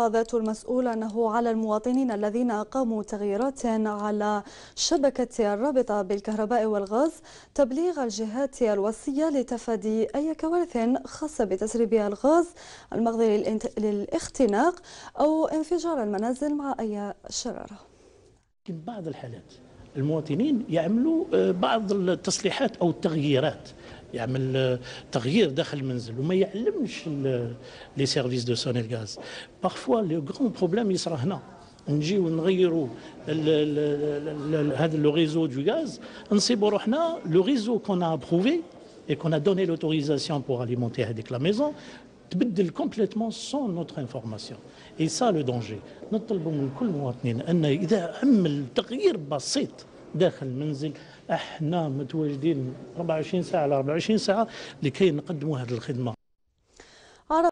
ذات المسؤول أنه على المواطنين الذين أقاموا تغييرات على شبكة الرابطة بالكهرباء والغاز تبليغ الجهات الوصية لتفادي أي كوارث خاصة بتسريب الغاز المغذي للاختناق أو انفجار المنازل مع أي شرارة في بعض الحالات المواطنين يعملوا آه، بعض التصليحات أو التغييرات يعمل تغيير داخل المنزل وما يعلمش لي سيرفيس دو الغاز بارفوا لو غران بروبليم يصرى هنا نجيو نغيروا هذا لو ريزو دو غاز نصيبوا روحنا لو ريزو كون ابروفي اي كون ا دوني لوتوريزاسيون بور اليمونتي هذيك لا ميزون تبدل كومبليتمون سون نوتر انفورماسيون اي سا لو دونجي نطلبوا من كل مواطنين أن إذا عمل تغيير بسيط داخل المنزل احنا متواجدين 24 ساعه على 24 ساعه لكي نقدموا هذه الخدمه